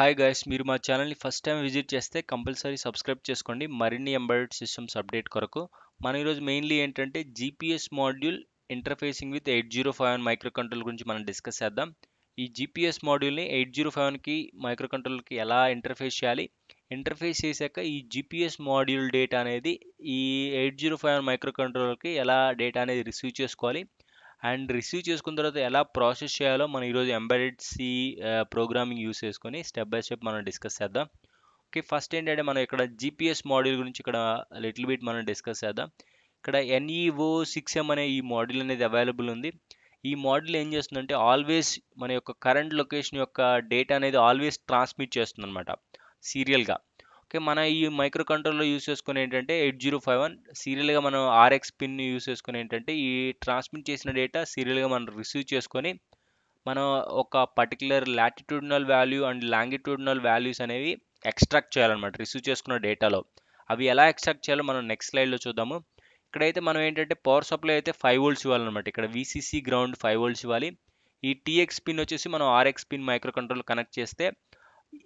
hi guys మీరు మా ఛానల్ని ఫస్ట్ టైం విజిట్ చేస్తే కంపల్సరీ సబ్స్క్రైబ్ చేసుకోండి మరిన్ని ఎంబైడెడ్ సిస్టమ్స్ అప్డేట్ కొరకు మనం ఈరోజు మెయిన్లీ ఏంటంటే GPS module interfacing with eight zero five one micro control గురించి మనం డిస్కస్ చేద్దాం ఈ జీపీఎస్ మాడ్యూల్ని ఎయిట్ జీరో ఫైవ్ వన్కి మైక్రో కంట్రోల్కి ఎలా ఇంటర్ఫేస్ చేయాలి ఇంటర్ఫేస్ చేశాక ఈ జీపీఎస్ మాడ్యూల్ డేటా అనేది ఈ eight zero five one micro కంట్రోల్కి ఎలా డేటా అనేది రిసీవ్ చేసుకోవాలి అండ్ రిసీవ్ చేసుకున్న తర్వాత ఎలా ప్రాసెస్ చేయాలో మనం ఈరోజు ఎంబెడెడ్ సి ప్రోగ్రామింగ్ యూస్ చేసుకొని స్టెప్ బై స్టెప్ మనం డిస్కస్ చేద్దాం ఓకే ఫస్ట్ ఏంటంటే మనం ఇక్కడ జిపిఎస్ మాడ్యూల్ గురించి ఇక్కడ లిటిల్ బిట్ మనం డిస్కస్ చేద్దాం ఇక్కడ ఎన్ఈఓ సిక్స్ ఎం అనే ఈ మాడ్యూల్ అనేది అవైలబుల్ ఉంది ఈ మోడల్ ఏం చేస్తుందంటే ఆల్వేస్ మన యొక్క కరెంట్ లొకేషన్ యొక్క డేటా అనేది ఆల్వేస్ ట్రాన్స్మిట్ చేస్తుంది అనమాట సీరియల్గా ఓకే మన ఈ మైక్రో కంట్రోల్లో యూస్ చేసుకుని ఏంటంటే ఎయిట్ జీరో ఫైవ్ వన్ సీరియల్గా మనం ఆర్ఎక్స్ పిన్ యూస్ చేసుకుని ఏంటంటే ఈ ట్రాన్స్మిట్ చేసిన డేటా సీరియల్గా మనం రిసీవ్ చేసుకొని మనం ఒక particular latitudinal value and longitudinal values అనేవి ఎక్స్ట్రాక్ట్ చేయాలన్నమాట రిసీవ్ చేసుకున్న డేటాలో అవి ఎలా ఎక్స్ట్రాక్ట్ చేయాలో మనం నెక్స్ట్ స్లైడ్లో చూద్దాము ఇక్కడైతే మనం ఏంటంటే పవర్ సప్లై అయితే ఫైవ్ వోల్ట్స్ ఇవ్వాలన్నమాట ఇక్కడ విసిసి గ్రౌండ్ ఫైవ్ వోల్ట్స్ ఇవ్వాలి ఈ టీఎక్స్ పిన్ వచ్చేసి మనం RX pin micro control connect చేస్తే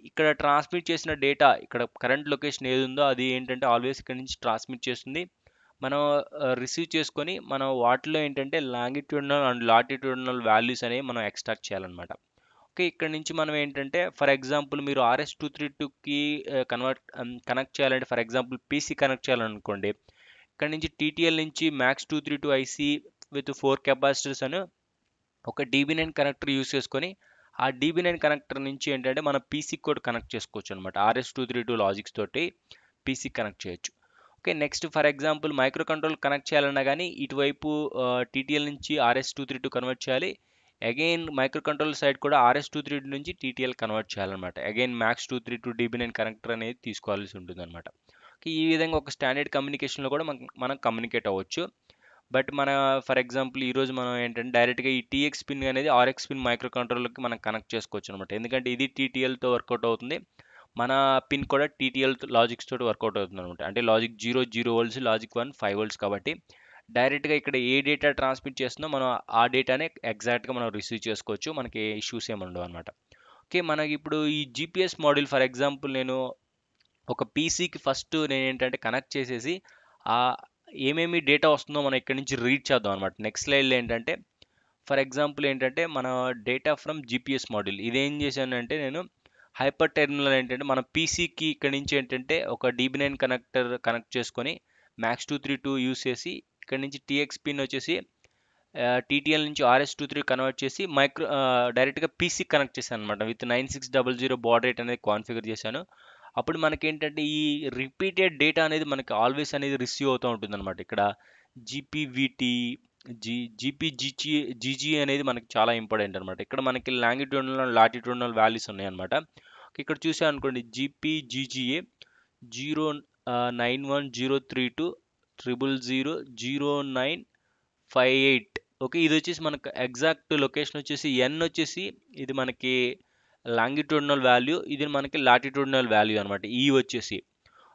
ఇక్కడ ట్రాన్స్మిట్ చేసిన డేటా ఇక్కడ కరెంట్ లొకేషన్ ఏది ఉందో అది ఏంటంటే ఆల్వేస్ ఇక్కడ నుంచి ట్రాన్స్మిట్ చేస్తుంది మనం రిసీవ్ చేసుకొని మనం వాటిలో ఏంటంటే లాంగిట్యూడనల్ అండ్ లాటిట్యూడనల్ వాల్యూస్ అనేవి మనం ఎక్స్ట్రాక్ట్ చేయాలన్నమాట ఓకే ఇక్కడ నుంచి మనం ఏంటంటే ఫర్ ఎగ్జాంపుల్ మీరు ఆర్ఎస్ టూ త్రీ టూకి కన్వర్ట్ కనెక్ట్ చేయాలంటే ఫర్ ఎగ్జాంపుల్ పీసీ కనెక్ట్ చేయాలనుకోండి ఇక్కడ నుంచి టీటీఎల్ నుంచి MAX two three two IC with four capacitors అని ఒక డీబీ నైన్ కనెక్టర్ యూస్ చేసుకొని ఆ డీబీ నైన్ కనెక్టర్ నుంచి ఏంటంటే మనం పీసీ కోడ్ కనెక్ట్ చేసుకోవచ్చు అనమాట RS two three two logics తోటి పీసీ కనెక్ట్ చేయొచ్చు okay next for example micro control connect చేయాలన్నా కానీ ఇటువైపు టీటీఎల్ నుంచి RS two three two convert చేయాలి అగైన్ మైక్రో కంట్రోల్ సైడ్ కూడా ఆర్ఎస్ టూ త్రీ టూ నుంచి టీటీఎల్ కన్వర్ట్ చేయాలన్నమాట again MAX two three two DB nine connector అనేది తీసుకోవాల్సి ఉంటుంది అనమాట ఈ విధంగా ఒక స్టాండర్డ్ కమ్యూనికేషన్లో కూడా మనం మనం కమ్యూనికేట్ అవ్వచ్చు బట్ మన ఫర్ ఎగ్జాంపుల్ ఈరోజు మనం ఏంటంటే డైరెక్ట్గా ఈ టీఎక్స్ పిన్ అనేది ఆర్ఎక్స్ పిన్ మైక్రో కి మనం కనెక్ట్ చేసుకోవచ్చు అనమాట ఎందుకంటే ఇది టీటీఎల్తో వర్కౌట్ అవుతుంది మన పిన్ కూడా టీటీఎల్ లాజిక్స్ తోటి వర్కౌట్ అవుతుంది అనమాట అంటే logic zero zero volts logic one five volts కాబట్టి డైరెక్ట్గా ఇక్కడ ఏ డేటా ట్రాన్స్మిట్ చేస్తుందో మనం ఆ డేటానే ఎగ్జాక్ట్గా మనం రిసీవ్ చేసుకోవచ్చు మనకి ఇష్యూస్ ఏమి ఉండవు అనమాట ఓకే మనకి ఇప్పుడు ఈ జీపీఎస్ మోడల్ ఫర్ ఎగ్జాంపుల్ నేను ఒక పీసీకి ఫస్ట్ నేను ఏంటంటే కనెక్ట్ చేసేసి ఆ ఏమేమి డేటా వస్తుందో మనం ఇక్కడ నుంచి రీడ్ చేద్దాం అనమాట నెక్స్ట్ లైన్లో ఏంటంటే ఫర్ ఎగ్జాంపుల్ ఏంటంటే మన డేటా ఫ్రమ్ జీపీఎస్ మాడ్యూల్ ఇదేం చేశానంటే నేను హైపర్ టెర్మినల్ ఏంటంటే మన పీసీకి ఇక్కడ నుంచి ఏంటంటే ఒక డీబీ నైన్ కనెక్టర్ కనెక్ట్ చేసుకొని MAX two three two use చేసి ఇక్కడ నుంచి టీఎక్స్ పిన్ వచ్చేసి టీటీఎల్ నుంచి ఆర్ఎస్ టూ త్రీ కన్వర్ట్ చేసి మైక్రో డైరెక్ట్గా పీసీ కనెక్ట్ చేశాను అనమాట with nine six double zero baud rate అనేది కాన్ఫిగర్ చేశాను అప్పుడు మనకేంటంటే ఈ రిపీటెడ్ డేటా అనేది మనకి ఆల్వేస్ అనేది రిసీవ్ అవుతూ ఉంటుంది అనమాట ఇక్కడ జీపీవిటీ జీ జీపీజీజీ జీజీ అనేది మనకి చాలా ఇంపార్టెంట్ అనమాట ఇక్కడ మనకి లాంగిట్యూడల్ లాటిట్యూడల్ వాల్యూస్ ఉన్నాయన్నమాట ఇక్కడ చూసే అనుకోండి GPGGA zero nine one zero three two triple zero zero nine five eight okay ఇది వచ్చేసి మనకు ఎగ్జాక్ట్ లొకేషన్ వచ్చేసి ఎన్ వచ్చేసి ఇది మనకి లాంగిట్యూడినల్ వాల్యూ ఇది మనకి లాటిట్యూడినల్ వాల్యూ అనమాట ఈ వచ్చేసి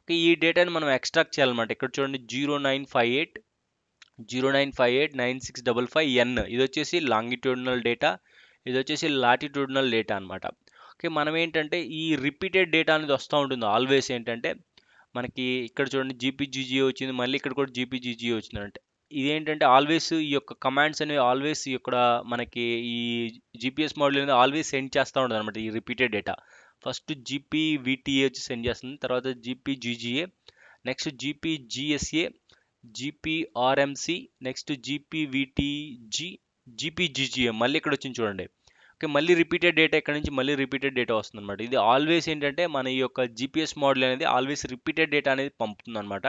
ఓకే ఈ డేటాని మనం ఎక్స్ట్రాక్ట్ చేయాలన్నమాట ఇక్కడ చూడండి zero nine five eight zero nine five eight nine six double five N ఇది వచ్చేసి లాంగిట్యూడినల్ డేటా ఇది వచ్చేసి లాటిట్యూడినల్ డేటా అనమాట ఓకే మనం ఏంటంటే ఈ రిపీటెడ్ డేటా అనేది వస్తూ ఉంటుంది ఆల్వేస్ ఏంటంటే మనకి ఇక్కడ చూడండి జీపీజీజీ వచ్చింది మళ్ళీ ఇక్కడ కూడా జీపీజీజీ వచ్చిందంటే ఇదేంటంటే ఆల్వేస్ ఈ యొక్క కమాండ్స్ అనేవి ఆల్వేస్ ఇక్కడ మనకి ఈ జిపిఎస్ మోడల్ అనేది ఆల్వేస్ సెండ్ చేస్తూ ఉంటుంది అనమాట ఈ repeated data first GP VTH send చేస్తుంది తర్వాత GP GGA next GP GSA GPRMC next GP GGA మళ్ళీ ఇక్కడ వచ్చింది చూడండి ఓకే మళ్ళీ రిపీటెడ్ డేటా ఇక్కడ నుంచి మళ్ళీ రిపీటెడ్ డేటా వస్తుంది అనమాట ఇది ఆల్వేస్ ఏంటంటే మన ఈ యొక్క జీపీఎస్ మోడల్ అనేది ఆల్వేస్ రిపీటెడ్ డేటా అనేది పంపుతుంది అనమాట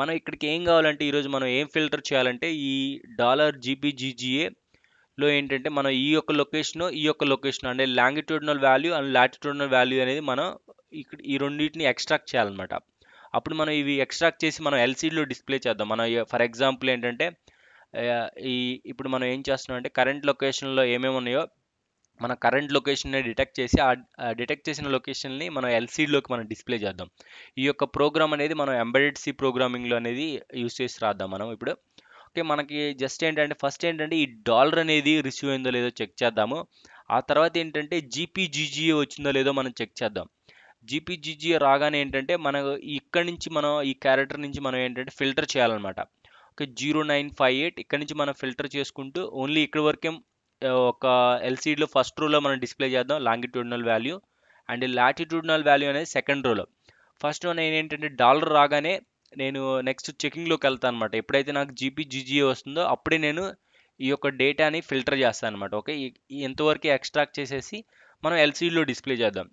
మనం ఇక్కడికి ఏం కావాలంటే ఈరోజు మనం ఏం ఫిల్టర్ చేయాలంటే ఈ డాలర్ జీబీజీజీఏలో లో ఏంటంటే మనం ఈ యొక్క లొకేషన్ ఈ యొక్క లొకేషన్ అంటే longitudinal value and latitudinal value అనేది మనం ఇక్కడ ఈ రెండింటిని ఎక్స్ట్రాక్ట్ చేయాలన్నమాట అప్పుడు మనం ఇవి ఎక్స్ట్రాక్ట్ చేసి మనం ఎల్సీడీలో డిస్ప్లే చేద్దాం మనం ఫర్ ఎగ్జాంపుల్ ఏంటంటే ఈ ఇప్పుడు మనం ఏం చేస్తున్నాం అంటే కరెంట్ లొకేషన్లో ఏమేమి ఉన్నాయో మన కరెంట్ లొకేషన్ని డిటెక్ట్ చేసి ఆ డిటెక్ట్ చేసిన లొకేషన్ని మనం ఎల్సీడ్లోకి మనం డిస్ప్లే చేద్దాం ఈ యొక్క ప్రోగ్రామ్ అనేది మనం ఎంబెడెడ్ సి ప్రోగ్రామింగ్లో అనేది యూస్ చేసి రాద్దాం మనం ఇప్పుడు ఓకే మనకి జస్ట్ ఏంటంటే ఫస్ట్ ఏంటంటే ఈ డాలర్ అనేది రిసీవ్ అయిందో లేదో చెక్ చేద్దాము ఆ తర్వాత ఏంటంటే జీపీజీజీఏ వచ్చిందో లేదో మనం చెక్ చేద్దాం జీపీజీజీఏ రాగానే ఏంటంటే మన ఇక్కడ నుంచి మనం ఈ క్యారెక్టర్ నుంచి మనం ఏంటంటే ఫిల్టర్ చేయాలన్నమాట okay zero nine five eight ఇక్కడ నుంచి మనం ఫిల్టర్ చేసుకుంటూ ఓన్లీ ఇక్కడ వరకే ఒక ఎల్సీడీలో ఫస్ట్ రోలో మనం డిస్ప్లే చేద్దాం longitudinal value and latitudinal value అనేది సెకండ్ రోలో ఫస్ట్ నేను ఏంటంటే డాలర్ రాగానే నేను నెక్స్ట్ చెకింగ్లోకి వెళ్తాను అనమాట ఎప్పుడైతే నాకు జీపీ జీజీఏ వస్తుందో అప్పుడే నేను ఈ యొక్క డేటాని ఫిల్టర్ చేస్తాను అనమాట ఓకే ఎంతవరకు ఎక్స్ట్రాక్ట్ చేసేసి మనం ఎల్సీడీలో డిస్ప్లే చేద్దాం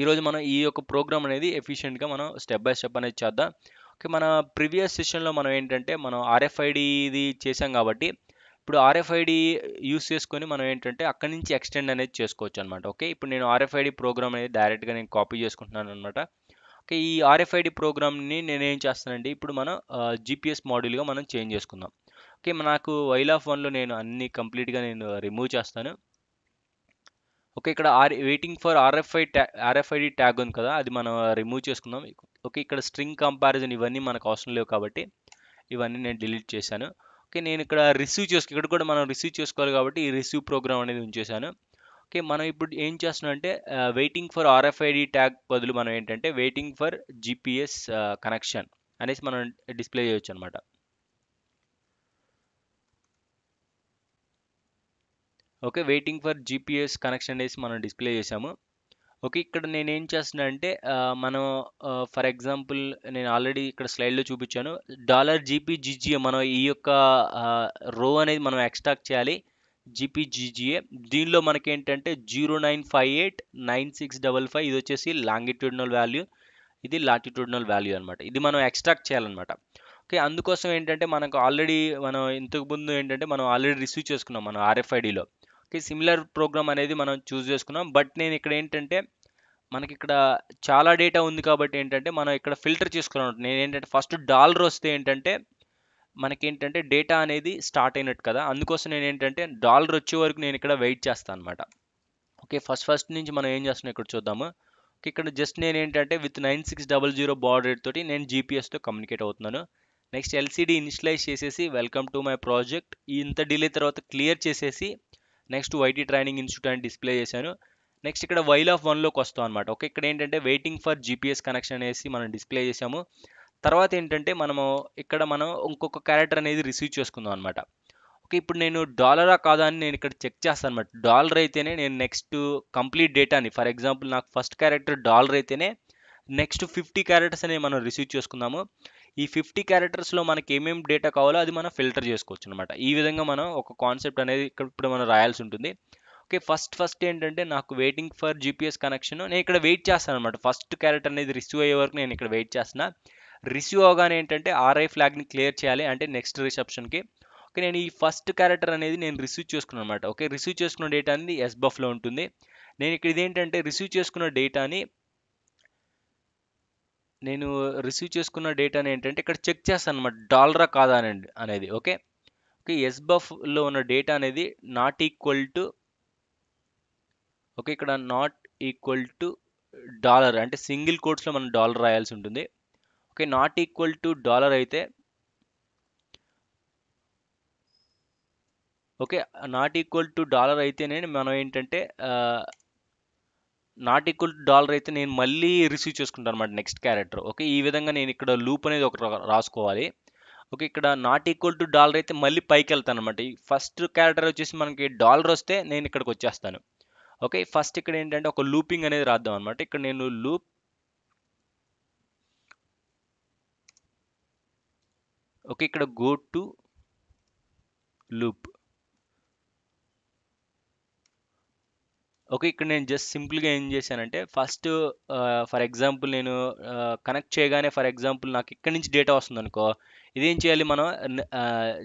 ఈరోజు మనం ఈ యొక్క ప్రోగ్రామ్ అనేది ఎఫిషియెంట్గా మనం స్టెప్ బై స్టెప్ అనేది చేద్దాం ఓకే మన ప్రీవియస్ సెషన్లో మనం ఏంటంటే మనం ఆర్ఎఫ్ఐడి ఇది చేసాం కాబట్టి ఇప్పుడు ఆర్ఎఫ్ఐడి యూస్ చేసుకొని మనం ఏంటంటే అక్కడి నుంచి ఎక్స్టెండ్ అనేది చేసుకోవచ్చు అనమాట ఓకే ఇప్పుడు నేను ఆర్ఎఫ్ఐడి ప్రోగ్రామ్ అనేది డైరెక్ట్గా నేను కాపీ చేసుకుంటున్నాను అనమాట ఓకే ఈ ఆర్ఎఫ్ఐడి ప్రోగ్రామ్ని నేను ఏం చేస్తానంటే ఇప్పుడు మనం జీపీఎస్ మాడ్యూల్గా మనం చేంజ్ చేసుకుందాం ఓకే నాకు వైల్ ఆఫ్ వన్లో నేను అన్ని కంప్లీట్గా నేను రిమూవ్ చేస్తాను ఓకే ఇక్కడ ఆర్ వెయిటింగ్ ఫర్ ఆర్ఎఫ్ఐ ట్యా ఆర్ఎఫ్ఐడి ట్యాగ్ ఉంది కదా అది మనం రిమూవ్ చేసుకుందాం ఓకే ఇక్కడ స్ట్రింగ్ కంపారిజన్ ఇవన్నీ మనకు అవసరం లేవు కాబట్టి ఇవన్నీ నేను డిలీట్ చేశాను ఓకే నేను ఇక్కడ రిసీవ్ చేసుకు ఇక్కడ కూడా మనం రిసీవ్ చేసుకోవాలి కాబట్టి ఈ రిసీవ్ ప్రోగ్రామ్ అనేది ఉంచేశాను ఓకే మనం ఇప్పుడు ఏం చేస్తున్నాం అంటే వెయిటింగ్ ఫర్ ఆర్ఎఫ్ఐడి ట్యాగ్ బదులు మనం ఏంటంటే వెయిటింగ్ ఫర్ జిపిఎస్ కనెక్షన్ అనేసి మనం డిస్ప్లే చేయొచ్చు అనమాట okay waiting for GPS connection అనేసి మనం డిస్ప్లే చేసాము ఓకే ఇక్కడ నేను ఏం చేస్తున్నా అంటే మనం ఫర్ ఎగ్జాంపుల్ నేను ఆల్రెడీ ఇక్కడ స్లైడ్లో చూపించాను డాలర్ జీపీ జీజీఏ మనం ఈ యొక్క రో అనేది మనం ఎక్స్ట్రాక్ట్ చేయాలి జీపీ జీజీఏ దీనిలో మనకేంటంటే zero nine five eight nine six double five ఇది వచ్చేసి లాంగిట్యూడ్నల్ వాల్యూ ఇది లాటిట్యూడినల్ వాల్యూ అనమాట ఇది మనం ఎక్స్ట్రాక్ట్ చేయాలన్నమాట ఓకే అందుకోసం ఏంటంటే మనకు ఆల్రెడీ మనం ఇంతకుముందు ఏంటంటే మనం ఆల్రెడీ రిసీవ్ చేసుకున్నాం మనం ఆర్ఎఫ్ఐడిలో కి సిమిలర్ ప్రోగ్రామ్ అనేది మనం చూస్ చేసుకున్నాం బట్ నేను ఇక్కడ ఏంటంటే మనకి ఇక్కడ చాలా డేటా ఉంది కాబట్టి ఏంటంటే మనం ఇక్కడ ఫిల్టర్ చేసుకున్నాం నేను ఏంటంటే ఫస్ట్ డాలర్ వస్తే ఏంటంటే మనకి ఏంటంటే డేటా అనేది స్టార్ట్ అయినట్టు కదా అందుకోసం నేను ఏంటంటే డాలర్ వచ్చే వరకు నేను ఇక్కడ వెయిట్ చేస్తాను అనమాట ఓకే ఫస్ట్ ఫస్ట్ నుంచి మనం ఏం చేస్తున్నాం ఇక్కడ చూద్దాము ఓకే ఇక్కడ జస్ట్ నేను ఏంటంటే with nine six double zero baud తోటి నేను జీపీఎస్తో కమ్యూనికేట్ అవుతున్నాను నెక్స్ట్ ఎల్సీడీ ఇనిషియలైజ్ చేసేసి వెల్కమ్ టు మై ప్రాజెక్ట్ ఇంత డిలే తర్వాత క్లియర్ చేసేసి నెక్స్ట్ వైటీ ట్రైనింగ్ ఇన్స్టిట్యూట్ అని డిస్ప్లే చేశాను నెక్స్ట్ ఇక్కడ వైల్ ఆఫ్ వన్లోకి వస్తాం అనమాట ఓకే ఇక్కడ ఏంటంటే వెయిటింగ్ ఫర్ జీపీఎస్ కనెక్షన్ అనేసి మనం డిస్ప్లే చేసాము తర్వాత ఏంటంటే మనము ఇక్కడ మనం ఇంకొక క్యారెక్టర్ అనేది రిసీవ్ చేసుకుందాం అనమాట ఓకే ఇప్పుడు నేను డాలరా కాదా అని నేను ఇక్కడ చెక్ చేస్తాను అనమాట డాలర్ అయితేనే నేను నెక్స్ట్ కంప్లీట్ డేటాని ఫర్ ఎగ్జాంపుల్ నాకు ఫస్ట్ క్యారెక్టర్ డాలర్ అయితేనే నెక్స్ట్ ఫిఫ్టీ క్యారెక్టర్స్ అనేవి మనం రిసీవ్ చేసుకుందాము ఈ ఫిఫ్టీ క్యారెక్టర్స్లో మనకి ఏమేమి డేటా కావాలో అది మనం ఫిల్టర్ చేసుకోవచ్చు అనమాట ఈ విధంగా మనం ఒక కాన్సెప్ట్ అనేది ఇక్కడ ఇప్పుడు మనం రాయాల్సి ఉంటుంది ఓకే ఫస్ట్ ఫస్ట్ ఏంటంటే నాకు వెయిటింగ్ ఫర్ జీపీఎస్ కనెక్షన్ నేను ఇక్కడ వెయిట్ చేస్తాను అనమాట ఫస్ట్ క్యారెక్టర్ అనేది రిసీవ్ అయ్యే వరకు నేను ఇక్కడ వెయిట్ చేస్తున్నా రిసీవ్ అవగానే ఏంటంటే ఆర్ఐ ఫ్లాగ్ని క్లియర్ చేయాలి అంటే నెక్స్ట్ రిసెప్షన్కి ఓకే నేను ఈ ఫస్ట్ క్యారెక్టర్ అనేది నేను రిసీవ్ చేసుకున్నాను అనమాట ఓకే రిసీవ్ చేసుకున్న డేటా అనేది ఎస్బఫ్లో ఉంటుంది నేను ఇక్కడ ఇదేంటంటే రిసీవ్ చేసుకున్న డేటాని నేను రిసీవ్ చేసుకున్న డేటాని ఏంటంటే ఇక్కడ చెక్ చేస్తాను అనమాట డాలరా కాదా అనండి అనేది ఓకే ఓకే ఎస్బఫ్లో ఉన్న డేటా అనేది నాట్ ఈక్వల్ టు ఓకే ఇక్కడ నాట్ ఈక్వల్ టు డాలర్ అంటే సింగిల్ కోట్స్లో మనం డాలర్ రాయాల్సి ఉంటుంది okay not equal to dollar అయితే okay not equal to dollar అయితేనే మనం ఏంటంటే నాట్ ఈక్వల్ టు డాలర్ అయితే నేను మళ్ళీ రిసీవ్ చేసుకుంటాను అనమాట నెక్స్ట్ క్యారెక్టర్ ఓకే ఈ విధంగా నేను ఇక్కడ లూప్ అనేది ఒక రాసుకోవాలి ఓకే ఇక్కడ నాట్ ఈక్వల్ టు డాలర్ అయితే మళ్ళీ పైకి వెళ్తాను అనమాట ఈ ఫస్ట్ క్యారెక్టర్ వచ్చేసి మనకి డాలర్ వస్తే నేను ఇక్కడికి వచ్చేస్తాను ఓకే ఫస్ట్ ఇక్కడ ఏంటంటే ఒక లూపింగ్ అనేది రాద్దాం అనమాట ఇక్కడ నేను లూప్ ఓకే ఇక్కడ గో టు లూప్ ఓకే ఇక్కడ నేను జస్ట్ సింపుల్గా ఏం చేశానంటే ఫస్ట్ ఫర్ ఎగ్జాంపుల్ నేను కనెక్ట్ చేయగానే ఫర్ ఎగ్జాంపుల్ నాకు ఇక్కడ నుంచి డేటా వస్తుందనుకో ఇదేం చేయాలి మనం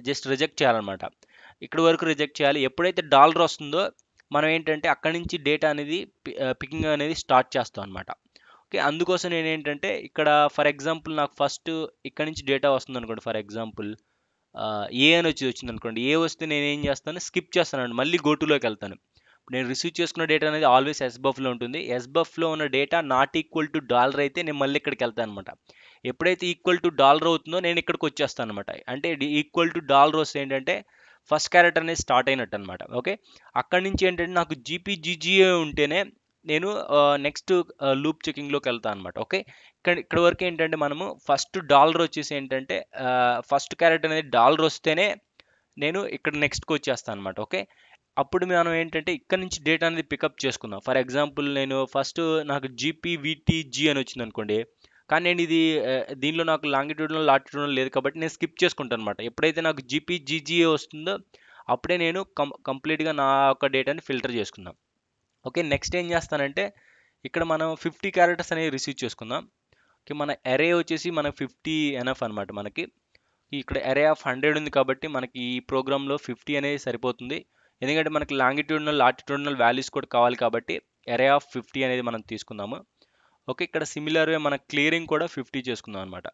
జస్ట్ రిజెక్ట్ చేయాలన్నమాట ఇక్కడ వరకు రిజెక్ట్ చేయాలి ఎప్పుడైతే డాలర్ వస్తుందో మనం ఏంటంటే అక్కడి నుంచి డేటా అనేది పికింగ్ అనేది స్టార్ట్ చేస్తాం అనమాట ఓకే అందుకోసం నేను ఏంటంటే ఇక్కడ ఫర్ ఎగ్జాంపుల్ నాకు ఫస్ట్ ఇక్కడ నుంచి డేటా వస్తుంది అనుకోండి ఫర్ ఎగ్జాంపుల్ ఏ అని వచ్చి వచ్చింది అనుకోండి ఏ వస్తే నేను ఏం చేస్తాను స్కిప్ చేస్తానండి మళ్ళీ గోటులోకి వెళ్తాను నేను రిసీవ్ చేసుకున్న డేటా అనేది ఆల్వేస్ ఎస్బఫ్లో ఉంటుంది ఎస్బఫ్లో ఉన్న data not equal to dollar అయితే నేను మళ్ళీ ఇక్కడికి వెళ్తాను అనమాట ఎప్పుడైతే ఈక్వల్ టు డాలర్ అవుతుందో నేను ఇక్కడికి వచ్చేస్తాను అనమాట అంటే ఈక్వల్ టు డాలర్ వస్తే ఏంటంటే ఫస్ట్ క్యారెట్ అనేది స్టార్ట్ అయినట్టు అనమాట ఓకే అక్కడి నుంచి ఏంటంటే నాకు జీపీజీజీఏ ఉంటేనే నేను నెక్స్ట్ లూప్ చెకింగ్లోకి వెళ్తాను అనమాట ఓకే ఇక్కడ ఇక్కడ వరకు ఏంటంటే మనము ఫస్ట్ డాలర్ వచ్చేసి ఏంటంటే ఫస్ట్ క్యారెట్ అనేది డాలర్ వస్తేనే నేను ఇక్కడ నెక్స్ట్కి వచ్చేస్తాను అనమాట ఓకే అప్పుడు మనం ఏంటంటే ఇక్కడ నుంచి డేటా అనేది పికప్ చేసుకుందాం ఫర్ ఎగ్జాంపుల్ నేను ఫస్ట్ నాకు వీటీజీ అని వచ్చింది అనుకోండి కానీ నేను ఇది దీనిలో నాకు లాంగిట్యూడ్లో లాటిట్యూడ్నల్ లేదు కాబట్టి నేను స్కిప్ చేసుకుంటాను అనమాట ఎప్పుడైతే నాకు జీపీజీజీఏ వస్తుందో అప్పుడే నేను కం కంప్లీట్గా నా యొక్క డేటాని ఫిల్టర్ చేసుకుందాం ఓకే నెక్స్ట్ ఏం చేస్తానంటే ఇక్కడ మనం ఫిఫ్టీ క్యారెక్టర్స్ అనేవి రిసీవ్ చేసుకుందాం ఓకే మన ఎరే వచ్చేసి మన ఫిఫ్టీ ఎనఫ్ అనమాట మనకి ఇక్కడ ఎరే ఆఫ్ హండ్రెడ్ ఉంది కాబట్టి మనకి ఈ ప్రోగ్రాంలో ఫిఫ్టీ అనేది సరిపోతుంది ఎందుకంటే మనకి లాంగిట్యూడినల్ లాటిట్యూడినల్ వాల్యూస్ కూడా కావాలి కాబట్టి ఎరే ఆఫ్ ఫిఫ్టీ అనేది మనం తీసుకుందాము ఓకే ఇక్కడ సిమిలర్వే మన క్లియరింగ్ కూడా ఫిఫ్టీ చేసుకుందాం అనమాట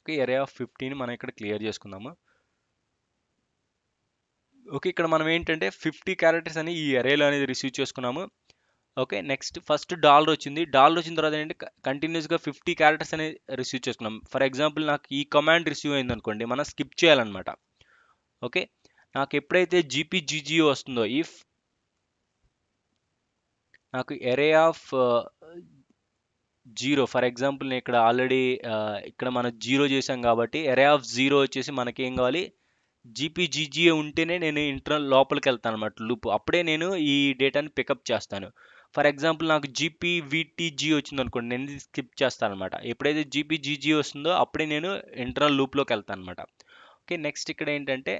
ఓకే ఎరే ఆఫ్ ఫిఫ్టీని మనం ఇక్కడ క్లియర్ చేసుకుందాము ఓకే ఇక్కడ మనం ఏంటంటే ఫిఫ్టీ క్యారెక్టర్స్ అని ఈ ఎరేలో అనేది రిసీవ్ చేసుకున్నాము ఓకే నెక్స్ట్ ఫస్ట్ డాలర్ వచ్చింది డాలర్ వచ్చిన తర్వాత ఏంటంటే కంటిన్యూస్గా ఫిఫ్టీ క్యారెక్టర్స్ అనేది రిసీవ్ చేసుకున్నాం ఫర్ ఎగ్జాంపుల్ నాకు ఈ కమాండ్ రిసీవ్ అయింది అనుకోండి మనం స్కిప్ చేయాలన్నమాట ఓకే నాకు ఎప్పుడైతే జీపీజీజీ వస్తుందో ఇఫ్ నాకు array of zero for example నేను ఇక్కడ ఆల్రెడీ ఇక్కడ మనం జీరో చేసాం కాబట్టి ఎరే ఆఫ్ జీరో వచ్చేసి మనకేం కావాలి జీజీఏ ఉంటేనే నేను ఇంటర్నల్ లోపలికి వెళ్తాను అనమాట లూప్ అప్పుడే నేను ఈ డేటాని పికప్ చేస్తాను ఫర్ ఎగ్జాంపుల్ నాకు వీటీజీ వచ్చింది అనుకోండి నేను స్కిప్ చేస్తాను అనమాట ఎప్పుడైతే జీపీజీజీ వస్తుందో అప్పుడే నేను ఇంటర్నల్ లూప్లోకి వెళ్తాను అనమాట ఓకే నెక్స్ట్ ఇక్కడ ఏంటంటే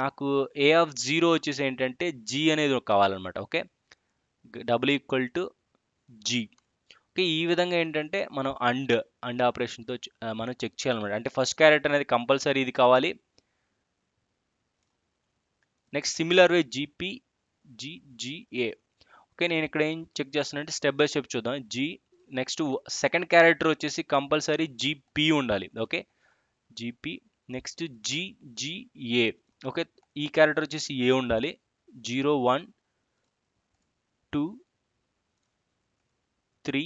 నాకు ఏ ఆఫ్ జీరో వచ్చేసి ఏంటంటే జీ అనేది కావాలన్నమాట okay double equal to G okay ఈ విధంగా ఏంటంటే మనం అండ్ అండ్ ఆపరేషన్తో మనం చెక్ చేయాలన్నమాట అంటే ఫస్ట్ క్యారెక్టర్ అనేది కంపల్సరీ ఇది కావాలి next similar way GP GGA okay నేను ఇక్కడ ఏం చెక్ చేస్తానంటే స్టెప్ బై స్టెప్ చూద్దాం జీ నెక్స్ట్ సెకండ్ క్యారెక్టర్ వచ్చేసి కంపల్సరీ జీపీ ఉండాలి okay GP next GGA okay ఈ క్యారెక్టర్ వచ్చేసి ఏ ఉండాలి zero one two three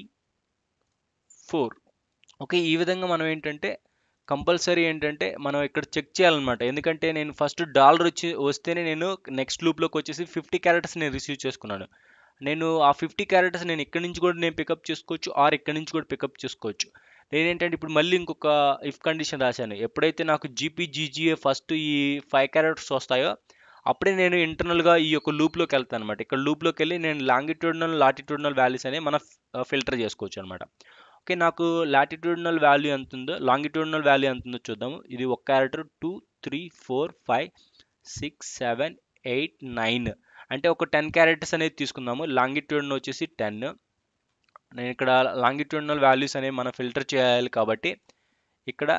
four okay ఈ విధంగా మనం ఏంటంటే కంపల్సరీ ఏంటంటే మనం ఇక్కడ చెక్ చేయాలన్నమాట ఎందుకంటే నేను ఫస్ట్ డాలర్ వచ్చి వస్తేనే నేను నెక్స్ట్ లూప్లోకి వచ్చేసి ఫిఫ్టీ క్యారెక్టర్స్ నేను రిసీవ్ చేసుకున్నాను నేను ఆ ఫిఫ్టీ క్యారెక్టర్స్ నేను ఇక్కడి నుంచి కూడా నేను పికప్ చేసుకోవచ్చు ఆర్ ఇక్కడి నుంచి కూడా పికప్ చేసుకోవచ్చు నేనేంటంటే ఇప్పుడు మళ్ళీ ఇంకొక ఇఫ్ కండిషన్ రాశాను ఎప్పుడైతే నాకు జీపీజీజీఏ ఫస్ట్ ఈ ఫైవ్ క్యారెక్టర్స్ వస్తాయో అప్పుడే నేను ఇంటర్నల్గా ఈ యొక్క లూప్లోకి వెళ్తాను అనమాట ఇక్కడ లూప్లోకి వెళ్ళి నేను లాంగిట్యూడ్నల్ లాటిట్యూడినల్ వాల్యూస్ అనేవి మనం ఫిల్టర్ చేసుకోవచ్చు అనమాట ఓకే నాకు లాటిట్యూడ్నల్ వాల్యూ ఎంత ఉందో లాంగిట్యూడినల్ వాల్యూ ఎంత ఉందో చూద్దాము ఇది ఒక character two three four five six seven eight nine అంటే ఒక టెన్ క్యారెక్టర్స్ అనేది తీసుకుందాము లాంగిట్యూడ్ వచ్చేసి టెన్ నేను ఇక్కడ లాంగిట్యూడినల్ వాల్యూస్ అనేవి మనం ఫిల్టర్ చేయాలి కాబట్టి ఇక్కడ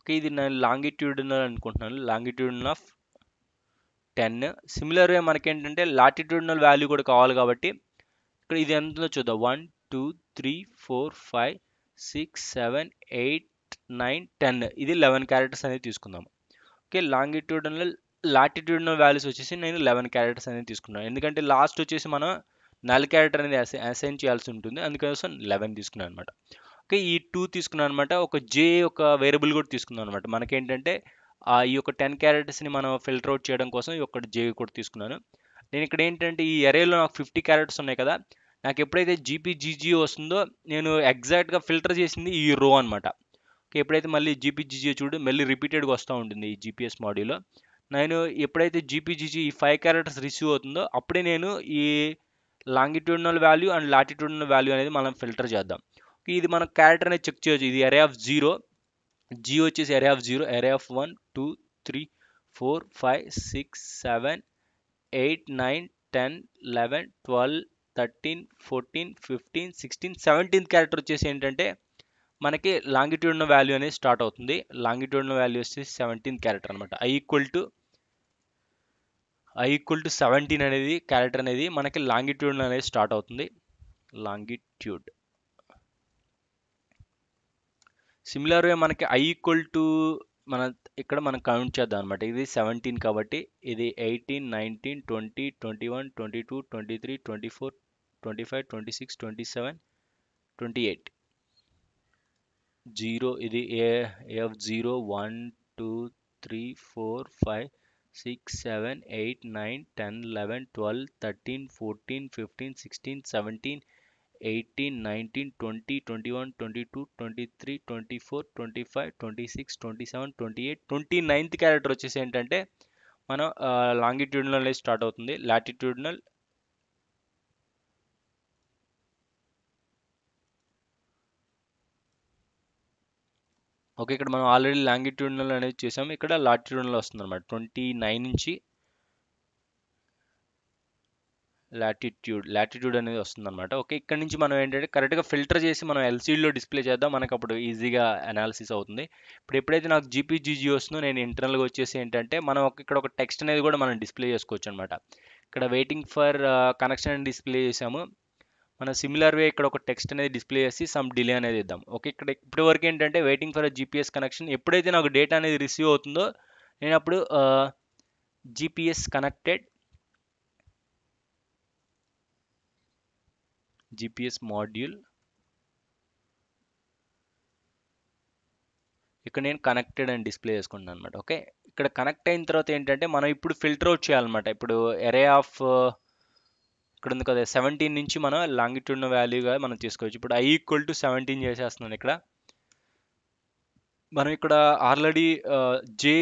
ఓకే ఇది నేను లాంగిట్యూడినల్ అనుకుంటున్నాను లాంగిట్యూడినల్ ఆఫ్ టెన్ సిమిలర్గా మనకేంటంటే లాటిట్యూడినల్ వాల్యూ కూడా కావాలి కాబట్టి ఇక్కడ ఇది ఎంతో చూద్దాం one two three four five six seven eight nine ten ఇది లెవెన్ క్యారెక్టర్స్ అనేది తీసుకుందాం ఓకే లాంగిట్యూడినల్ లాటిట్యూడ్నో వాల్యూస్ వచ్చేసి నేను లెవెన్ క్యారెక్టర్స్ అనేది తీసుకున్నాను ఎందుకంటే లాస్ట్ వచ్చేసి మనం నల్ క్యారెక్టర్ అనేది అసైన్ చేయాల్సి ఉంటుంది అందుకోసం లెవెన్ తీసుకున్నాను అనమాట ఓకే ఈ టూ తీసుకున్నాను అనమాట ఒక జే ఒక వేరియబుల్ కూడా తీసుకున్నాను అనమాట మనకేంటంటే ఈ యొక్క టెన్ క్యారెక్టర్స్ని మనం ఫిల్టర్ అవుట్ చేయడం కోసం ఈ ఒక్కటి జే కూడా తీసుకున్నాను నేను ఇక్కడ ఏంటంటే ఈ ఎరేలో నాకు ఫిఫ్టీ క్యారెక్టర్స్ ఉన్నాయి కదా నాకు ఎప్పుడైతే జీపీజీజీ వస్తుందో నేను ఎగ్జాక్ట్గా ఫిల్టర్ చేసింది ఈ రో అనమాట ఓకే ఎప్పుడైతే మళ్ళీ జీపీజీజీ చూడు మళ్ళీ రిపీటెడ్గా వస్తూ ఉంటుంది ఈ జీపీఎస్ మాడ్యూల్లో నేను ఎప్పుడైతే జీపీజీజీ ఈ ఫైవ్ క్యారెక్టర్స్ రిసీవ్ అవుతుందో అప్పుడే నేను ఈ longitudinal value and latitudinal value అనేది మనం ఫిల్టర్ చేద్దాం ఇది మనం క్యారెక్టర్ అనేది చెక్ చేయొచ్చు ఇది ఎరే ఆఫ్ జీరో జీ వచ్చేసి array of zero array of one two three four five six seven eight nine ten eleven twelve thirteen fourteen fifteen sixteen seventeenth character వచ్చేసి ఏంటంటే మనకి లాంగిట్యూడ్న వాల్యూ అనేది స్టార్ట్ అవుతుంది లాంగిట్యూడ్న వాల్యూ వచ్చేసి సెవెంటీన్త్ క్యారెక్టర్ అనమాట I equal to I equal to seventeen అనేది character అనేది మనకి లాంగిట్యూడ్ అనేది స్టార్ట్ అవుతుంది లాంగిట్యూడ్ సిమిలర్గా మనకి ఐ ఈక్వల్ టు మన ఇక్కడ మనం కౌంట్ చేద్దాం అనమాట ఇది సెవెంటీన్ కాబట్టి ఇది eighteen nineteen twenty twenty one twenty two twenty three twenty four twenty five twenty six twenty seven twenty eight zero ఇది ఏ ఏఎఫ్ zero one two three four five six seven eight nine ten eleven twelve thirteen fourteen fifteen sixteen seventeen eighteen nineteen twenty twenty one twenty two twenty three twenty four twenty five twenty six twenty seven twenty eight twenty ninth character వచ్చేసి ఏంటంటే మనం longitudinal start అవుతుంది latitudinal okay ఇక్కడ మనం already longitudinal అనేది చేసాము ఇక్కడ latitudinal వస్తుంది అనమాట ట్వంటీ నైన్ నుంచి లాటిట్యూడ్ లాటిట్యూడ్ అనేది వస్తుంది అనమాట ఓకే ఇక్కడ నుంచి మనం ఏంటంటే కరెక్ట్గా ఫిల్టర్ చేసి మనం ఎల్సీడీలో డిస్ప్లే చేద్దాం మనకు అప్పుడు ఈజీగా అనాలిసిస్ అవుతుంది ఇప్పుడు ఎప్పుడైతే నాకు జీపీజీజీ వస్తుందో నేను ఇంటర్నల్గా వచ్చేసి ఏంటంటే మనం ఇక్కడ ఒక టెక్స్ట్ అనేది కూడా మనం డిస్ప్లే చేసుకోవచ్చు అనమాట ఇక్కడ వెయిటింగ్ ఫర్ కనెక్షన్ డిస్ప్లే చేసాము మన సిమిలర్ వే ఇక్కడ ఒక టెక్స్ట్ అనేది డిస్ప్లే చేసి సమ్ డిలే అనేది ఇద్దాం ఓకే ఇక్కడ ఇప్పటి వరకు ఏంటంటే వెయిటింగ్ ఫర్ జీపీఎస్ కనెక్షన్ ఎప్పుడైతే నాకు డేటా అనేది రిసీవ్ అవుతుందో నేను అప్పుడు జీపీఎస్ కనెక్టెడ్ జీపీఎస్ మాడ్యూల్ ఇక్కడ నేను కనెక్టెడ్ అని డిస్ప్లే చేసుకుంటున్నాను అనమాట ఓకే ఇక్కడ కనెక్ట్ అయిన తర్వాత ఏంటంటే మనం ఇప్పుడు ఫిల్టర్ అవుట్ చేయాలన్నమాట ఇప్పుడు ఎరే ఆఫ్ ఇక్కడ ఉంది కదా సెవెంటీన్ నుంచి మనం లాంగిట్యూడ్ వాల్యూగా మనం తీసుకోవచ్చు ఇప్పుడు ఐ ఈక్వల్ టు సెవెంటీన్ చేసేస్తున్నాను ఇక్కడ మనం ఇక్కడ ఆల్రెడీ జే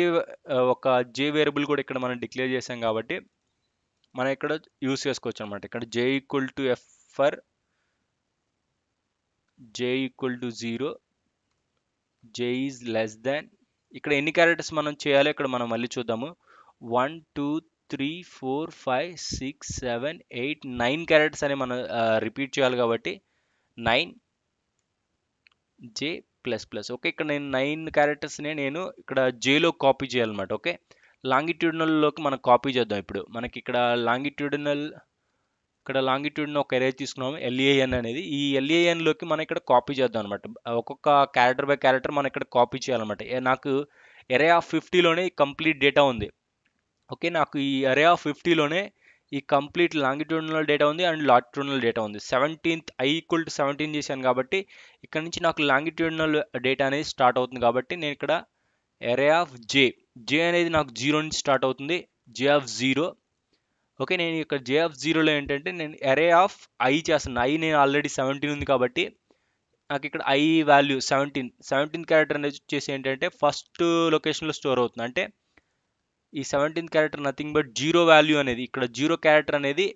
ఒక జే వేరియబుల్ కూడా ఇక్కడ మనం డిక్లేర్ చేసాం కాబట్టి మనం ఇక్కడ యూస్ చేసుకోవచ్చు అనమాట ఇక్కడ J equal to F for J equal to zero J is less than ఇక్కడ ఎన్ని క్యారెక్టర్స్ మనం చేయాలి ఇక్కడ మనం మళ్ళీ చూద్దాము one two three four five six seven eight nine characters అని మనం రిపీట్ చేయాలి కాబట్టి nine J plus plus okay ఇక్కడ నేను నైన్ క్యారెక్టర్స్నే నేను ఇక్కడ జేలో కాపీ చేయాలన్నమాట ఓకే లాంగిట్యూడినల్లోకి మనం కాపీ చేద్దాం ఇప్పుడు మనకి ఇక్కడ లాంగిట్యూడినల్ ఇక్కడ లాంగిట్యూడ్ని ఒక ఎరేజ్ తీసుకున్నాము ఎల్ఏఎన్ అనేది ఈ ఎల్ఏఎన్లోకి మనం ఇక్కడ కాపీ చేద్దాం అనమాట ఒక్కొక్క క్యారెక్టర్ బై క్యారెక్టర్ మనం ఇక్కడ కాపీ చేయాలన్నమాట నాకు ఎరే ఆఫ్ ఫిఫ్టీలోనే కంప్లీట్ డేటా ఉంది ఓకే నాకు ఈ అరే ఆఫ్ ఫిఫ్టీలోనే ఈ కంప్లీట్ లాంగిట్యూడనల్ డేటా ఉంది అండ్ లాటిట్యూడినల్ డేటా ఉంది seventeenth I equal to seventeen చేశాను కాబట్టి ఇక్కడ నుంచి నాకు లాంగిట్యూడినల్ డేటా అనేది స్టార్ట్ అవుతుంది కాబట్టి నేను ఇక్కడ ఎరే ఆఫ్ జే జే అనేది నాకు జీరో నుంచి స్టార్ట్ అవుతుంది జే ఆఫ్ జీరో ఓకే నేను ఇక్కడ జే ఆఫ్ జీరోలో ఏంటంటే నేను ఎరే ఆఫ్ ఐ చేస్తాను ఐ నేను ఆల్రెడీ సెవెంటీన్ ఉంది కాబట్టి నాకు ఇక్కడ I value seventeen seventeen character అనేది వచ్చేసి ఏంటంటే ఫస్ట్ లొకేషన్లో స్టోర్ అవుతుంది అంటే ఈ seventeenth character nothing but zero value అనేది ఇక్కడ జీరో క్యారెక్టర్ అనేది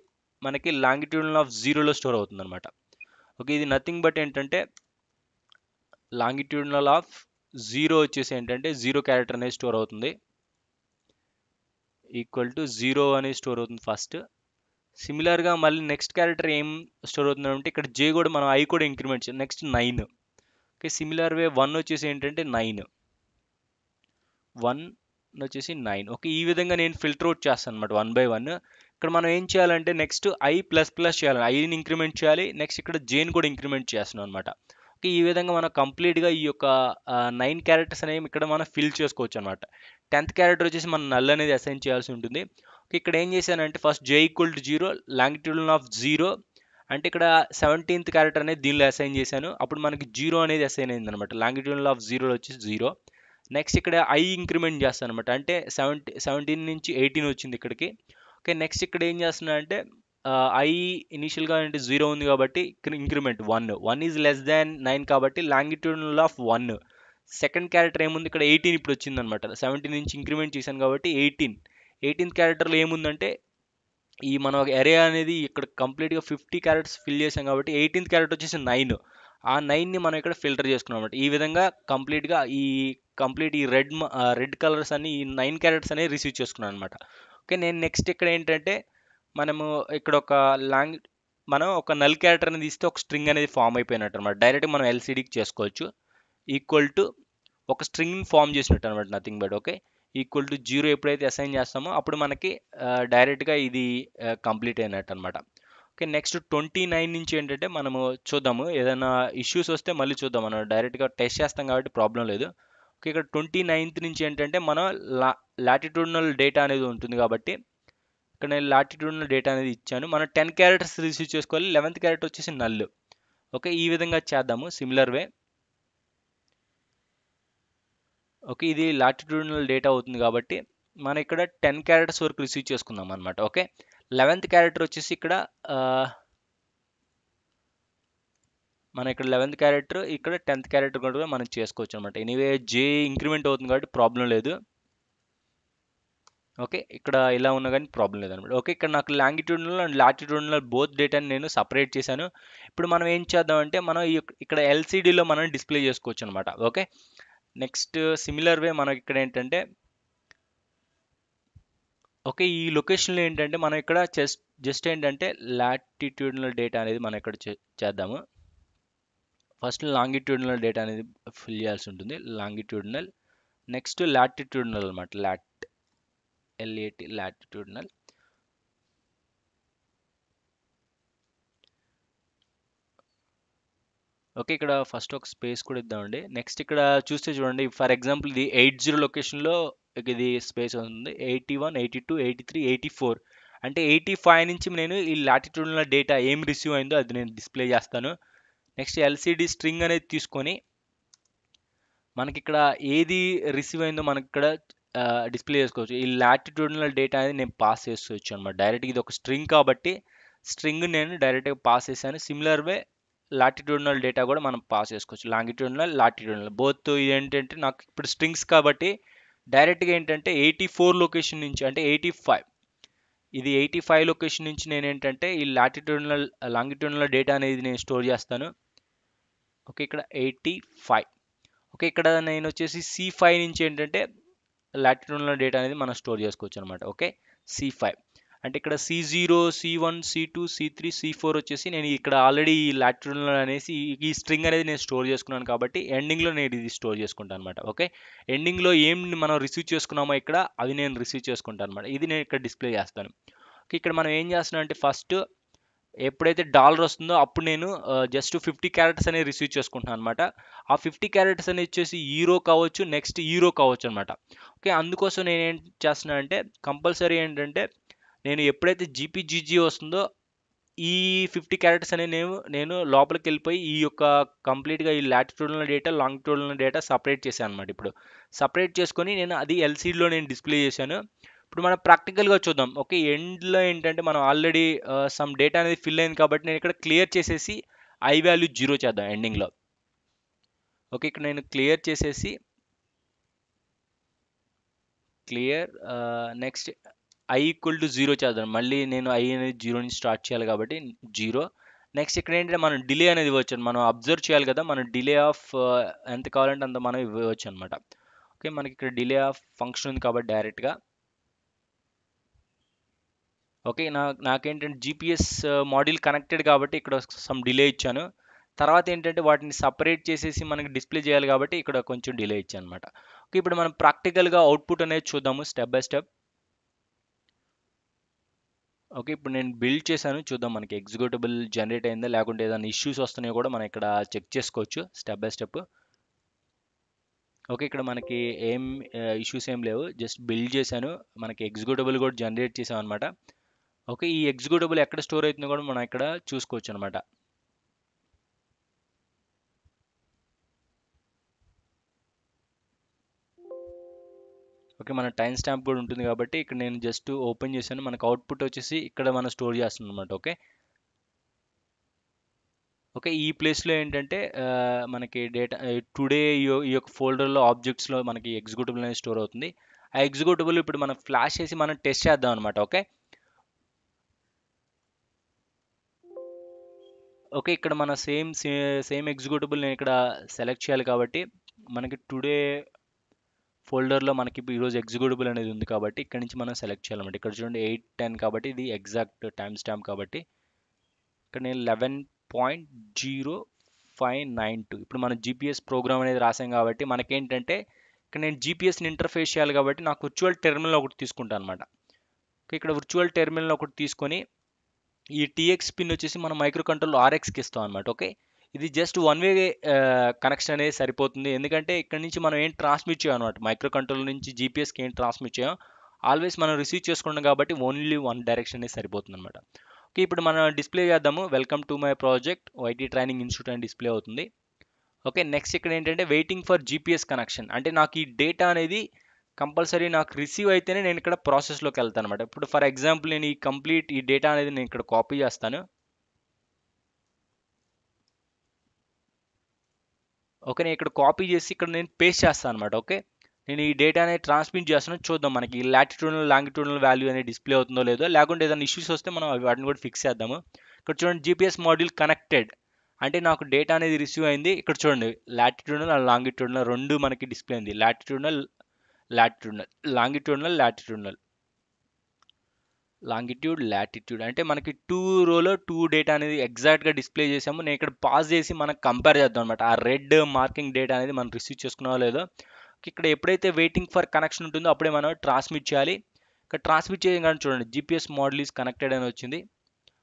మనకి లాంగిట్యూడ్ ఆఫ్ జీరోలో స్టోర్ అవుతుంది అనమాట ఓకే ఇది నథింగ్ బట్ ఏంటంటే లాంగిట్యూడ్నల్ ఆఫ్ జీరో వచ్చేసి ఏంటంటే జీరో క్యారెక్టర్ అనేది స్టోర్ అవుతుంది ఈక్వల్ టు జీరో అనేది స్టోర్ అవుతుంది ఫస్ట్ సిమిలర్గా మళ్ళీ నెక్స్ట్ క్యారెక్టర్ ఏం స్టోర్ అవుతుంది అంటే ఇక్కడ జే కూడా మనం ఐ కూడా ఇంక్రిమెంట్ చేయాలి next nine okay similar way one వచ్చేసి ఏంటంటే నైన్ వన్ వచ్చేసి నైన్ ఓకే ఈ విధంగా నేను ఫిల్టర్ అవుట్ చేస్తాను అనమాట వన్ బై వన్ ఇక్కడ మనం ఏం చేయాలంటే నెక్స్ట్ ఐ ప్లస్ ప్లస్ చేయాలి ఐని ఇంక్రిమెంట్ చేయాలి నెక్స్ట్ ఇక్కడ జేన్ కూడా ఇంక్రిమెంట్ చేస్తున్నాం అనమాట ఓకే ఈ విధంగా మనం కంప్లీట్గా ఈ యొక్క నైన్ క్యారెక్టర్స్ అనేవి ఇక్కడ మనం ఫిల్ చేసుకోవచ్చు అనమాట టెన్త్ క్యారెక్టర్ వచ్చేసి మనం నల్ అనేది అసైన్ చేయాల్సి ఉంటుంది ఓకే ఇక్కడ ఏం చేశానంటే first J equal to zero longitudinal of zero అంటే ఇక్కడ సెవెంటీన్త్ క్యారెక్టర్ అనేది దీనిలో అసైన్ చేశాను అప్పుడు మనకి జీరో అనేది అసైన్ అయింది అనమాట లాంగిట్యూడల్ ఆఫ్ జీరో వచ్చేసి జీరో నెక్స్ట్ ఇక్కడ ఐ ఇంక్రిమెంట్ చేస్తాను అనమాట అంటే సెవెంటీ సెవెంటీన్ నుంచి ఎయిటీన్ వచ్చింది ఇక్కడికి ఓకే నెక్స్ట్ ఇక్కడ ఏం చేస్తున్నా అంటే ఐ ఇనిషియల్గా అంటే జీరో ఉంది కాబట్టి increment one one is less than nine కాబట్టి longitudinal of one second character ఏముంది ఇక్కడ ఎయిటీన్ ఇప్పుడు వచ్చింది అనమాట సెవెంటీన్ నుంచి ఇంక్రిమెంట్ చేశాను కాబట్టి ఎయిటీన్ ఎయిటీన్త్ క్యారెక్టర్లో ఏముందంటే ఈ ఒక ఎరే అనేది ఇక్కడ కంప్లీట్గా ఫిఫ్టీ క్యారెక్టర్స్ ఫిల్ చేసాం కాబట్టి ఎయిటీన్త్ క్యారెక్టర్ వచ్చేసి నైన్ ఆ నైన్ని మనం ఇక్కడ ఫిల్టర్ చేసుకున్నాం అనమాట ఈ విధంగా కంప్లీట్గా ఈ కంప్లీట్ ఈ రెడ్ రెడ్ కలర్స్ అన్ని ఈ నైన్ క్యారెట్స్ అనేవి రిసీవ్ చేసుకున్నాను అనమాట ఓకే నేను నెక్స్ట్ ఇక్కడ ఏంటంటే మనము ఇక్కడ ఒక లాంగ్ మనం ఒక నల్ క్యారెక్టర్ అనేది ఇస్తే ఒక స్ట్రింగ్ అనేది ఫామ్ అయిపోయినట్టు అనమాట డైరెక్ట్ మనం ఎల్సీడీకి చేసుకోవచ్చు ఈక్వల్ టు ఒక స్ట్రింగ్ని ఫామ్ చేసినట్టు అనమాట nothing but okay equal to zero ఎప్పుడైతే అసైన్ చేస్తామో అప్పుడు మనకి డైరెక్ట్గా ఇది కంప్లీట్ అయినట్టు అనమాట ఓకే నెక్స్ట్ ట్వంటీ నైన్ నుంచి ఏంటంటే మనము చూద్దాము ఏదైనా ఇష్యూస్ వస్తే మళ్ళీ చూద్దాం మనం డైరెక్ట్గా టెస్ట్ చేస్తాం కాబట్టి ప్రాబ్లం లేదు ఇక్కడ ట్వంటీ నైన్త్ నుంచి ఏంటంటే మనం లా లాటిట్యూడ్నల్ డేటా అనేది ఉంటుంది కాబట్టి ఇక్కడ నేను లాటిట్యూడ్నల్ డేటా అనేది ఇచ్చాను మనం టెన్ క్యారెక్టర్స్ రిసీవ్ చేసుకోవాలి లెవెంత్ క్యారెక్టర్ వచ్చేసి నల్ ఓకే ఈ విధంగా చేద్దాము సిమిలర్ వే ఓకే ఇది లాటిట్యూడ్నల్ డేటా అవుతుంది కాబట్టి మనం ఇక్కడ టెన్ క్యారెక్టర్స్ వరకు రిసీవ్ చేసుకుందాం అనమాట ఓకే లెవెంత్ క్యారెక్టర్ వచ్చేసి ఇక్కడ మనం ఇక్కడ లెవెన్త్ క్యారెక్టర్ ఇక్కడ టెన్త్ క్యారెక్టర్ కూడా మనం చేసుకోవచ్చు అనమాట ఎనీవే జే ఇంక్రిమెంట్ అవుతుంది కాబట్టి ప్రాబ్లం లేదు ఓకే ఇక్కడ ఇలా ఉన్నా కానీ ప్రాబ్లం లేదనమాట ఓకే ఇక్కడ నాకు లాంగిట్యూడ్లో అండ్ లాటిట్యూడ్లో బోత్ డేటాని నేను సపరేట్ చేశాను ఇప్పుడు మనం ఏం చేద్దామంటే మనం ఇక్కడ ఎల్సీడీలో మనం డిస్ప్లే చేసుకోవచ్చు అనమాట ఓకే నెక్స్ట్ సిమిలర్ వే మనకి ఇక్కడ ఏంటంటే ఓకే ఈ లొకేషన్లో ఏంటంటే మనం ఇక్కడ జస్ట్ జస్ట్ ఏంటంటే లాటిట్యూడ్ల డేటా అనేది మనం ఇక్కడ చేద్దాము ఫస్ట్ లాంగిట్యూడినల్ డేటా అనేది ఫిల్ చేయాల్సి ఉంటుంది లాంగిట్యూడినల్ నెక్స్ట్ లాటిట్యూడినల్ అనమాట లాట్ ఎల్ఏటి లాటిట్యూడినల్ ఓకే ఇక్కడ ఫస్ట్ ఒక స్పేస్ కూడా ఇద్దామండి నెక్స్ట్ ఇక్కడ చూస్తే చూడండి ఫర్ ఎగ్జాంపుల్ ఇది ఎయిట్ జీరో లొకేషన్లో ఇది స్పేస్ ఉంది eighty one eighty two eighty three eighty four అంటే ఎయిటీ ఫైవ్ నుంచి నేను ఈ లాటిట్యూడ్ల డేటా ఏం రిసీవ్ అయిందో అది నేను డిస్ప్లే చేస్తాను నెక్స్ట్ ఎల్సిడి స్ట్రింగ్ అనేది తీసుకొని మనకి ఇక్కడ ఏది రిసీవ్ అయిందో మనకి ఇక్కడ డిస్ప్లే చేసుకోవచ్చు ఈ లాటిట్యూడినల్ డేటా అనేది నేను పాస్ చేసుకోవచ్చు అనమాట డైరెక్ట్గా ఇది ఒక స్ట్రింగ్ కాబట్టి స్ట్రింగ్ నేను డైరెక్ట్గా పాస్ చేశాను సిమిలర్ వే లాటిట్యూడినల్ డేటా కూడా మనం పాస్ చేసుకోవచ్చు లాంగిట్యూడినల్ లాటిట్యూడినల్ బోత్ ఏంటంటే నాకు ఇప్పుడు స్ట్రింగ్స్ కాబట్టి డైరెక్ట్గా ఏంటంటే ఎయిటీ ఫోర్ లొకేషన్ నుంచి అంటే ఎయిటీ ఫైవ్ ఇది ఎయిటీ ఫైవ్ లొకేషన్ నుంచి నేను ఏంటంటే ఈ లాటిట్యూడినల్ లాంగిట్యూడినల్ డేటా అనేది నేను స్టోర్ చేస్తాను ఓకే ఇక్కడ ఎయిటీ ఫైవ్ ఓకే ఇక్కడ నేను వచ్చేసి సి ఫైవ్ నుంచి ఏంటంటే లాటిట్యూడ్లో డేటా అనేది మనం స్టోర్ చేసుకోవచ్చు అనమాట ఓకే సి ఫైవ్ అంటే ఇక్కడ C zero C one C two C three C four వచ్చేసి నేను ఇక్కడ ఆల్రెడీ ఈ లాటిట్యూడ్లో అనేసి ఈ స్ట్రింగ్ అనేది నేను స్టోర్ చేసుకున్నాను కాబట్టి ఎండింగ్లో నేను ఇది స్టోర్ చేసుకుంటాను అనమాట ఓకే ఎండింగ్లో ఏం మనం రిసీవ్ చేసుకున్నామో ఇక్కడ అది నేను రిసీవ్ చేసుకుంటాను అనమాట ఇది నేను ఇక్కడ డిస్ప్లే చేస్తాను ఓకే ఇక్కడ మనం ఏం చేస్తున్నాం అంటే ఫస్ట్ ఎప్పుడైతే డాలర్ వస్తుందో అప్పుడు నేను జస్ట్ ఫిఫ్టీ క్యారెక్టర్స్ అనేది రిసీవ్ చేసుకుంటున్నాను అనమాట ఆ ఫిఫ్టీ క్యారెక్టర్స్ అనేది వచ్చేసి హీరో కావచ్చు నెక్స్ట్ హీరో కావచ్చు అనమాట ఓకే అందుకోసం నేను ఏం చేస్తున్నా అంటే కంపల్సరీ ఏంటంటే నేను ఎప్పుడైతే జీపీజీజీ వస్తుందో ఈ ఫిఫ్టీ క్యారెక్టర్స్ అనేది నేను నేను లోపలికి వెళ్ళిపోయి ఈ యొక్క కంప్లీట్గా ఈ లాటిట్యూడ్ల డేటా లాంగ్ లాంగిట్యూడ్ల డేటా సపరేట్ చేశాను అనమాట ఇప్పుడు సపరేట్ చేసుకొని నేను అది ఎల్సీడీలో నేను డిస్ప్లే చేశాను ఇప్పుడు మనం ప్రాక్టికల్గా చూద్దాం ఓకే ఎండ్లో ఏంటంటే మనం ఆల్రెడీ సమ్ డేటా అనేది ఫిల్ అయింది కాబట్టి నేను ఇక్కడ క్లియర్ చేసేసి ఐ వాల్యూ జీరో చేద్దాం ఎండింగ్లో ఓకే ఇక్కడ నేను క్లియర్ చేసేసి clear next I equal to zero చేద్దాం మళ్ళీ నేను ఐ అనేది జీరో నుంచి స్టార్ట్ చేయాలి కాబట్టి జీరో నెక్స్ట్ ఇక్కడ ఏంటంటే మనం డిలే అనేది ఇవ్వచ్చు మనం అబ్జర్వ్ చేయాలి కదా మనం డిలే ఆఫ్ ఎంత కావాలంటే అంత మనం ఇవ్వచ్చు అనమాట ఓకే మనకి ఇక్కడ డిలే ఆఫ్ ఫంక్షన్ ఉంది కాబట్టి డైరెక్ట్గా ఓకే నా నాకేంటంటే జీపీఎస్ మోడల్ కనెక్టెడ్ కాబట్టి ఇక్కడ సమ్ డిలే ఇచ్చాను తర్వాత ఏంటంటే వాటిని సపరేట్ చేసేసి మనకి డిస్ప్లే చేయాలి కాబట్టి ఇక్కడ కొంచెం డిలే ఇచ్చాను అనమాట ఓకే ఇప్పుడు మనం ప్రాక్టికల్గా అవుట్పుట్ అనేది చూద్దాము స్టెప్ బై స్టెప్ ఓకే ఇప్పుడు నేను బిల్డ్ చేశాను చూద్దాం మనకి ఎగ్జిక్యూటబుల్ జనరేట్ అయిందా లేకుంటే ఏదైనా ఇష్యూస్ వస్తున్నాయో కూడా మనం ఇక్కడ చెక్ చేసుకోవచ్చు స్టెప్ బై స్టెప్ ఓకే ఇక్కడ మనకి ఏం ఇష్యూస్ ఏం లేవు జస్ట్ బిల్డ్ చేశాను మనకి ఎగ్జిక్యూటబుల్ కూడా జనరేట్ చేసామన్నమాట ఓకే ఈ ఎగ్జిక్యూటబుల్ ఎక్కడ స్టోర్ అవుతుందో కూడా మనం ఇక్కడ చూసుకోవచ్చు అనమాట ఓకే మన టైం స్టాంప్ కూడా ఉంటుంది కాబట్టి ఇక్కడ నేను జస్ట్ ఓపెన్ చేశాను మనకు అవుట్పుట్ వచ్చేసి ఇక్కడ మనం స్టోర్ చేస్తుంది అనమాట ఓకే ఓకే ఈ ప్లేస్లో ఏంటంటే మనకి డేటా టుడే ఈ యొక్క ఫోల్డర్లో ఆబ్జెక్ట్స్లో మనకి ఎగ్జిక్యూటబుల్ అనేది స్టోర్ అవుతుంది ఆ ఎగ్జిక్యూటబుల్ ఇప్పుడు మనం ఫ్లాష్ చేసి మనం టెస్ట్ చేద్దాం అనమాట ఓకే ఓకే ఇక్కడ మన సేమ్ సేమ్ ఎగ్జిక్యూటబుల్ నేను ఇక్కడ సెలెక్ట్ చేయాలి కాబట్టి మనకి టుడే ఫోల్డర్లో మనకి ఈరోజు ఎగ్జిక్యూటబుల్ అనేది ఉంది కాబట్టి ఇక్కడ నుంచి మనం సెలెక్ట్ చేయాలన్నమాట ఇక్కడ చూడండి ఎయిట్ టెన్ కాబట్టి ఇది ఎగ్జాక్ట్ టైం స్టాంప్ కాబట్టి ఇక్కడ నేను eleven point zero five nine two ఇప్పుడు మనం జీపీఎస్ ప్రోగ్రామ్ అనేది రాసాం కాబట్టి మనకేంటంటే ఇక్కడ నేను జీపీఎస్ని ఇంటర్ఫేస్ చేయాలి కాబట్టి నాకు వర్చువల్ టెర్మినల్ ఒకటి తీసుకుంటాను అనమాట ఇక్కడ వర్చువల్ టెర్మినల్ ఒకటి తీసుకొని ఈ టీఎక్స్ పిన్ వచ్చేసి మనం మైక్రో కంట్రోల్ ఆర్ఎక్స్కి ఇస్తాం అనమాట ఓకే ఇది జస్ట్ వన్ వే కనెక్షన్ అనేది సరిపోతుంది ఎందుకంటే ఇక్కడ నుంచి మనం ఏం ట్రాన్స్మిట్ చేయం అనమాట మైక్రో కంట్రోల్ నుంచి జీపీఎస్కి ఏం ట్రాన్స్మిట్ చేయం ఆల్వేస్ మనం రిసీవ్ చేసుకున్నాం కాబట్టి ఓన్లీ వన్ డైరెక్షన్ అనేది సరిపోతుంది అనమాట ఓకే ఇప్పుడు మనం డిస్ప్లే చేద్దాము welcome to my project YT training institute అని డిస్ప్లే అవుతుంది ఓకే నెక్స్ట్ ఇక్కడ ఏంటంటే వెయిటింగ్ ఫర్ జీపీఎస్ కనెక్షన్ అంటే నాకు ఈ డేటా అనేది కంపల్సరీ నాకు రిసీవ్ అయితేనే నేను ఇక్కడ ప్రాసెస్లోకి వెళ్తాను అనమాట ఇప్పుడు ఫర్ ఎగ్జాంపుల్ నేను ఈ కంప్లీట్ ఈ డేటా అనేది నేను ఇక్కడ కాపీ చేస్తాను ఓకే నేను ఇక్కడ కాపీ చేసి ఇక్కడ నేను పేస్ట్ చేస్తాను అనమాట ఓకే నేను ఈ డేటా అనేది ట్రాన్స్మిట్ చేస్తాను చూద్దాం మనకి ఈ లాటిట్యూడల్ లాంగిట్యూడల్ వాల్యూ అనేది డిస్ప్లే అవుతుందో లేదో లేకుంటే ఏదైనా ఇష్యూస్ వస్తే మనం వాటిని కూడా ఫిక్స్ చేద్దాము ఇక్కడ చూడండి జీపీఎస్ మాడ్యూల్ కనెక్టెడ్ అంటే నాకు డేటా అనేది రిసీవ్ అయింది ఇక్కడ చూడండి లాటిట్యూడల్ అండ్ లాంగిట్యూడల్ రెండు మనకి డిస్ప్లే అయింది latitudinal latitudinal longitudinal latitudinal longitude latitude అంటే మనకి టూ రోలో టూ డేటా అనేది ఎగ్జాక్ట్గా డిస్ప్లే చేసాము నేను ఇక్కడ పాస్ చేసి మనకు కంపేర్ చేద్దాం అనమాట ఆ రెడ్ మార్కింగ్ డేటా అనేది మనం రిసీవ్ చేసుకున్నా లేదో ఇక్కడ ఎప్పుడైతే వెయిటింగ్ ఫర్ కనెక్షన్ ఉంటుందో అప్పుడే మనం ట్రాన్స్మిట్ చేయాలి ఇక్కడ ట్రాన్స్మిట్ చేయగానే చూడండి జీపీఎస్ మోడల్ ఈస్ కనెక్టెడ్ అని వచ్చింది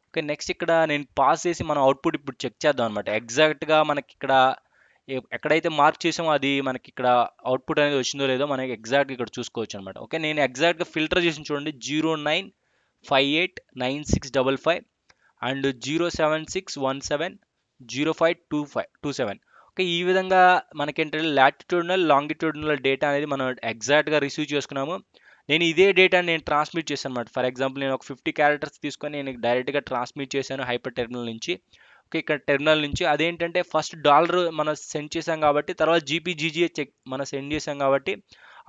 ఓకే నెక్స్ట్ ఇక్కడ నేను పాస్ చేసి మనం అవుట్పుట్ ఇప్పుడు చెక్ చేద్దాం అనమాట ఎగ్జాక్ట్గా మనకి ఇక్కడ ఎక్కడైతే మార్క్ చేసామో అది మనకి ఇక్కడ అవుట్పుట్ అనేది వచ్చిందో లేదో మనకి ఎగ్జాక్ట్గా ఇక్కడ చూసుకోవచ్చు అనమాట ఓకే నేను ఎగ్జాక్ట్గా ఫిల్టర్ చేసి చూడండి zero nine five eight nine six double five and zero seven six one seven zero five two five two seven okay ఈ విధంగా మనకేంటంటే లాటిట్యూడ్నల్ లాంగిట్యూడ్నల్ డేటా అనేది మనం ఎగ్జాక్ట్గా రిసీవ్ చేసుకున్నాము నేను ఇదే డేటాని నేను ట్రాన్స్మిట్ చేశాను అనమాట ఫర్ ఎగ్జాంపుల్ నేను ఒక ఫిఫ్టీ క్యారెక్టర్స్ తీసుకొని నేను డైరెక్ట్గా ట్రాన్స్మిట్ చేశాను హైపర్ టెర్మినల్ నుంచి ఇక్కడ టెర్మినల్ నుంచి అదేంటంటే ఫస్ట్ డాలర్ మనం సెండ్ చేసాం కాబట్టి తర్వాత జీపీజీజీఏ చెక్ మనం సెండ్ చేసాం కాబట్టి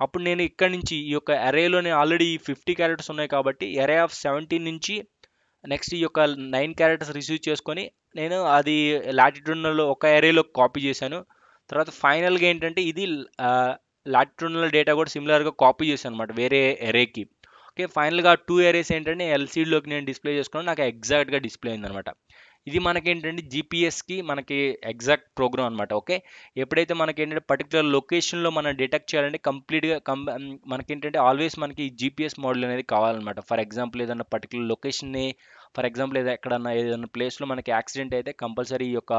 అప్పుడు నేను ఇక్కడ నుంచి ఈ యొక్క ఎరేలోనే ఆల్రెడీ ఫిఫ్టీ క్యారెక్టర్స్ ఉన్నాయి కాబట్టి ఎరే ఆఫ్ సెవెంటీన్ నుంచి నెక్స్ట్ ఈ యొక్క నైన్ క్యారెక్టర్స్ రిసీవ్ చేసుకొని నేను అది లాటిట్యూడ్నల్లో ఒక ఎరేలో కాపీ చేశాను తర్వాత ఫైనల్గా ఏంటంటే ఇది లాటిట్యూడ్నల్ డేటా కూడా సిమిలర్గా కాపీ చేశాను అనమాట వేరే ఎరేకి ఓకే ఫైనల్గా టూ ఎరేస్ ఏంటంటే ఎల్సీడీలోకి నేను డిస్ప్లే చేసుకున్నాను నాకు ఎగ్జాక్ట్గా డిస్ప్లే అయింది అనమాట ఇది మనకేంటంటే జిపిఎస్కి మనకి ఎగ్జాక్ట్ ప్రోగ్రామ్ అనమాట ఓకే ఎప్పుడైతే మనకి ఏంటంటే పర్టికులర్ లొకేషన్లో మనం డిటెక్ట్ చేయాలంటే కంప్లీట్గా కం ఏంటంటే ఆల్వేస్ మనకి జీపీఎస్ మోడల్ అనేది కావాలన్నమాట ఫర్ ఎగ్జాంపుల్ ఏదైనా పర్టికులర్ లొకేషన్ని ఫర్ ఎగ్జాంపుల్ ఏదైనా ఎక్కడన్నా ఏదైనా ప్లేస్లో మనకి యాక్సిడెంట్ అయితే కంపల్సరీ ఈ యొక్క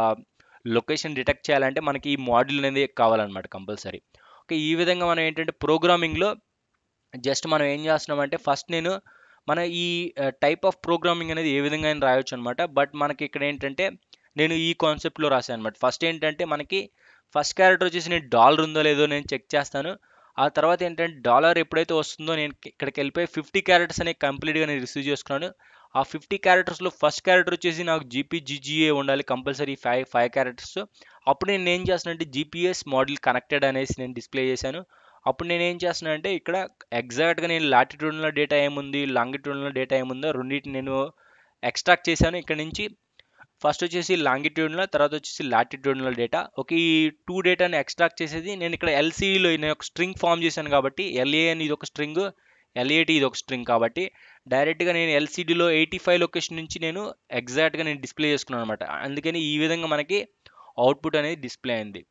లొకేషన్ డిటెక్ట్ చేయాలంటే మనకి ఈ మోడల్ అనేది కావాలన్నమాట కంపల్సరీ ఓకే ఈ విధంగా మనం ఏంటంటే ప్రోగ్రామింగ్లో జస్ట్ మనం ఏం చేస్తున్నామంటే ఫస్ట్ నేను మన ఈ టైప్ ఆఫ్ ప్రోగ్రామింగ్ అనేది ఏ విధంగా అయినా రాయొచ్చు అనమాట బట్ మనకి ఇక్కడ ఏంటంటే నేను ఈ కాన్సెప్ట్లో రాశాను అనమాట ఫస్ట్ ఏంటంటే మనకి ఫస్ట్ క్యారెక్టర్ వచ్చేసి నేను డాలర్ ఉందో లేదో నేను చెక్ చేస్తాను ఆ తర్వాత ఏంటంటే డాలర్ ఎప్పుడైతే వస్తుందో నేను ఇక్కడికి వెళ్ళిపోయి ఫిఫ్టీ క్యారెక్టర్స్ అనేది కంప్లీట్గా నేను రిసీవ్ చేసుకున్నాను ఆ ఫిఫ్టీ క్యారెక్టర్స్లో ఫస్ట్ క్యారెక్టర్ వచ్చేసి నాకు జీపీజీజీఏ ఉండాలి కంపల్సరీ ఫైవ్ ఫైవ్ క్యారెక్టర్స్ అప్పుడు నేను ఏం చేస్తానంటే జీపీఎస్ మోడల్ కనెక్టెడ్ అనేసి నేను డిస్ప్లే చేశాను అప్పుడు నేను ఏం చేస్తున్నాను అంటే ఇక్కడ ఎగ్జాక్ట్గా నేను లాటిట్యూడ్లో డేటా ఏముంది లాంగిట్యూడ్లో డేటా ఏముందో రెండింటిని నేను ఎక్స్ట్రాక్ట్ చేశాను ఇక్కడ నుంచి ఫస్ట్ వచ్చేసి లాంగిట్యూడ్లో తర్వాత వచ్చేసి లాటిట్యూడ్లో డేటా ఒక ఈ టూ డేటాని ఎక్స్ట్రాక్ట్ చేసేది నేను ఇక్కడ ఎల్సీలో నేను ఒక స్ట్రింగ్ ఫామ్ చేశాను కాబట్టి ఎల్ఏ అని ఇది ఒక స్ట్రింగ్ ఎల్ఏటి ఇది ఒక స్ట్రింగ్ కాబట్టి డైరెక్ట్గా నేను ఎల్సీడీలో ఎయిటీ ఫైవ్ లొకేషన్ నుంచి నేను ఎగ్జాక్ట్గా నేను డిస్ప్లే చేసుకున్నాను అనమాట అందుకని ఈ విధంగా మనకి అవుట్పుట్ అనేది డిస్ప్లే అయింది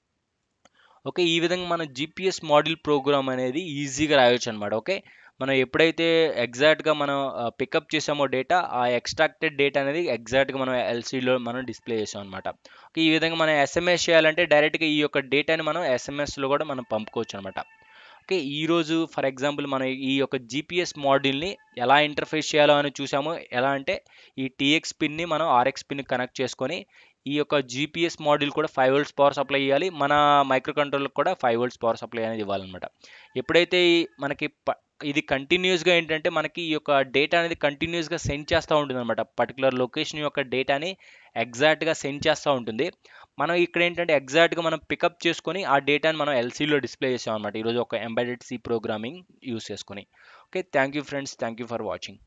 ఓకే ఈ విధంగా మనం జిపిఎస్ మోడల్ ప్రోగ్రామ్ అనేది ఈజీగా రాయొచ్చు అనమాట ఓకే మనం ఎప్పుడైతే ఎగ్జాక్ట్గా మనం పికప్ చేసామో డేటా ఆ ఎక్స్ట్రాక్టెడ్ డేటా అనేది ఎగ్జాక్ట్గా మనం ఎల్సీలో మనం డిస్ప్లే చేసాం అనమాట ఓకే ఈ విధంగా మనం ఎస్ఎంఎస్ చేయాలంటే డైరెక్ట్గా ఈ యొక్క డేటాని మనం ఎస్ఎంఎస్లో కూడా మనం పంపుకోవచ్చు అనమాట ఓకే ఈరోజు ఫర్ ఎగ్జాంపుల్ మనం ఈ యొక్క జిపిఎస్ మాడ్యూల్ని ఎలా ఇంటర్ఫేస్ చేయాలో అని చూసాము ఎలా అంటే ఈ టీఎక్స్ పిన్ని మనం ఆర్ఎక్స్ పిన్ కనెక్ట్ చేసుకొని ఈ యొక్క జీపీఎస్ మాడ్యూల్ కూడా ఫైవ్ వోల్ట్స్ పవర్ సప్లై ఇవ్వాలి మన మైక్రో కంట్రోల్ కూడా ఫైవ్ వోల్ట్స్ పవర్ సప్లై అనేది ఇవ్వాలన్నమాట ఎప్పుడైతే మనకి ఇది కంటిన్యూస్గా ఏంటంటే మనకి ఈ యొక్క డేటా అనేది కంటిన్యూస్గా సెండ్ చేస్తూ ఉంటుంది అనమాట పర్టికులర్ లొకేషన్ యొక్క డేటాని ఎగ్జాక్ట్గా సెండ్ చేస్తూ ఉంటుంది మనం ఇక్కడ ఏంటంటే ఎగ్జాక్ట్గా మనం పికప్ చేసుకొని ఆ డేటాని మనం ఎల్సీలో డిస్ప్లే చేసాం అనమాట ఈరోజు ఒక ఎంబాయిడెడ్ సి ప్రోగ్రామింగ్ యూస్ చేసుకొని okay thank you friends thank you for watching